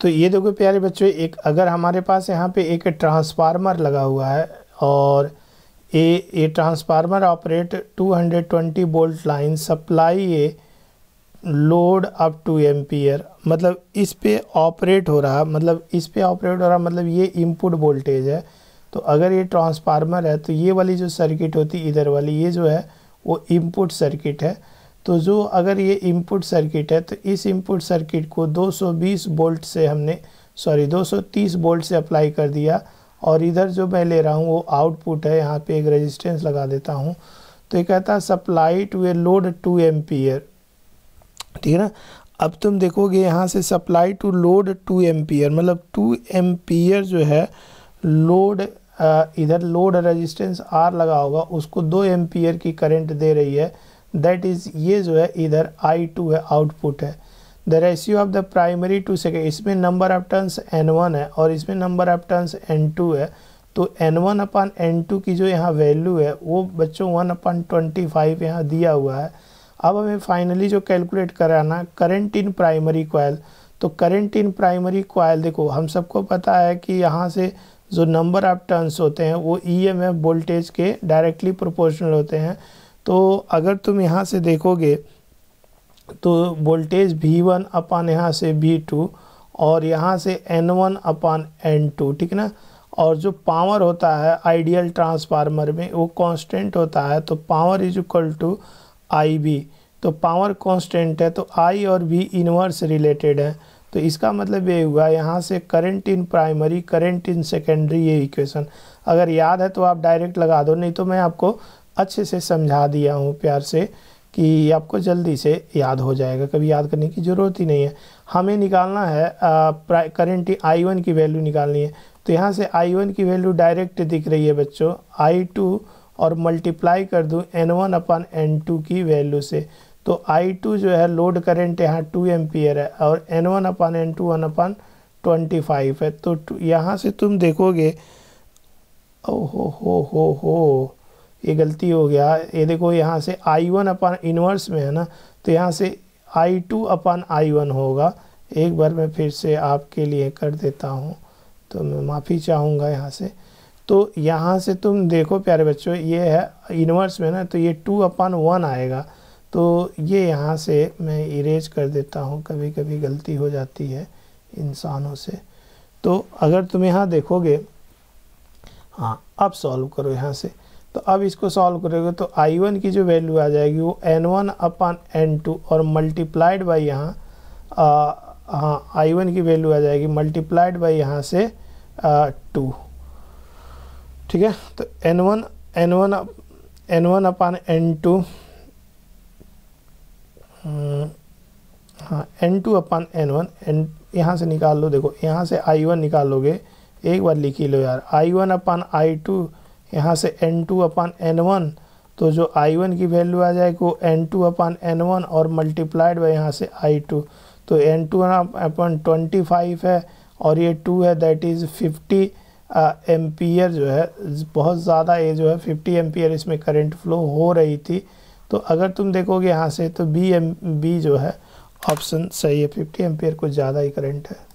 तो ये देखो प्यारे बच्चों एक अगर हमारे पास यहाँ पे एक ट्रांसफार्मर लगा हुआ है और ए ये transformer operate 220 volt line supply a load up to ampere मतलब इस पे ऑपरेट हो रहा मतलब इस पे ऑपरेट हो रहा मतलब ये इनपुट वोल्टेज है तो अगर ये ट्रांसफार्मर है तो ये वाली जो सर्किट होती इधर वाली ये जो है वो इनपुट सर्किट है तो जो अगर ये इनपुट सर्किट है तो इस इनपुट सर्किट को 220 वोल्ट से हमने सॉरी 230 वोल्ट से अप्लाई कर दिया और इधर जो मैं ले रहा हूँ वो आउटपुट है यहाँ पे एक रेजिस्टेंस लगा देता हूँ तो ये कहता है supply to a load two ampere ठीक है ना अब तुम देखोगे यहाँ से supply to load two ampere मतलब टू एम्पियर जो है लोड इधर लोड रजिस्टेंस आर लगा होगा उसको दो एम्पियर की करेंट दे रही है दैट इज़ ये जो है इधर आई टू है आउटपुट है the ratio of the primary to second इसमें number of turns N one है और इसमें number of turns N two है तो N one upon N two की जो यहाँ वैल्यू है वो बच्चों वन अपान ट्वेंटी फाइव यहाँ दिया हुआ है अब हमें फाइनली जो कैलकुलेट कराना करेंट इन प्राइमरी कोयल तो करेंट इन प्राइमरी कोयल देखो हम सबको पता है कि यहाँ से जो नंबर ऑफ टर्न्स होते हैं वो ई एम एफ वोल्टेज के डायरेक्टली प्रोपोर्शनल होते हैं तो अगर तुम यहाँ से देखोगे तो वोल्टेज भी वन अपान यहाँ से टू और यहाँ से N one upon N two ठीक ना और जो पावर होता है आइडियल ट्रांसफार्मर में वो कांस्टेंट होता है तो power is equal to I V तो पावर कांस्टेंट है तो आई और बी इनवर्स रिलेटेड है तो इसका मतलब ये हुआ यहाँ से current in primary current in secondary ये इक्वेशन अगर याद है तो आप डायरेक्ट लगा दो नहीं तो मैं आपको अच्छे से समझा दिया हूँ प्यार से कि आपको जल्दी से याद हो जाएगा कभी याद करने की ज़रूरत ही नहीं है हमें निकालना है करेंट आई वन की वैल्यू निकालनी है तो यहाँ से आई वन की वैल्यू डायरेक्ट दिख रही है बच्चों आई टू और मल्टीप्लाई कर दूँ N one upon N two की वैल्यू से तो आई टू जो है लोड करेंट यहाँ टू एम्पियर है और N one upon N two one upon twenty five है तो यहाँ से तुम देखोगे ओ हो हो हो हो ये गलती हो गया ये देखो यहाँ से आई वन अपन इनवर्स में है ना तो यहाँ से I to upon I one होगा एक बार मैं फिर से आपके लिए कर देता हूँ तो मैं माफ़ी चाहूँगा यहाँ से तो यहाँ से तुम देखो प्यारे बच्चों ये है इनवर्स में ना तो ये टू अपन वन आएगा तो ये यहाँ से मैं इरेज कर देता हूँ कभी कभी गलती हो जाती है इंसानों से तो अगर तुम यहाँ देखोगे हाँ अब सॉल्व करो यहाँ से तो अब इसको सॉल्व करोगे तो आई वन की जो वैल्यू आ जाएगी वो N one upon N two और मल्टीप्लाइड बाई यहाँ हाँ आई वन की वैल्यू आ जाएगी मल्टीप्लाइड बाई यहाँ से टू ठीक है तो N one N one N one upon N two हाँ N two upon N one N यहाँ से निकाल लो देखो यहाँ से आई वन निकाल लोगे एक बार लिखी लो यार I one upon I two यहाँ से N two upon N one तो जो आई वन की वैल्यू आ जाएगी वो N two upon N one और मल्टीप्लाइड बाई यहाँ से आई टू तो N two upon twenty five है और ये टू है दैट इज़ फिफ्टी एम्पियर जो है बहुत ज़्यादा ये जो है फिफ्टी एम्पियर इसमें करंट फ्लो हो रही थी तो अगर तुम देखोगे यहाँ से तो बी एम बी जो है ऑप्शन सही है फिफ्टी एम्पियर कुछ ज़्यादा ही करंट है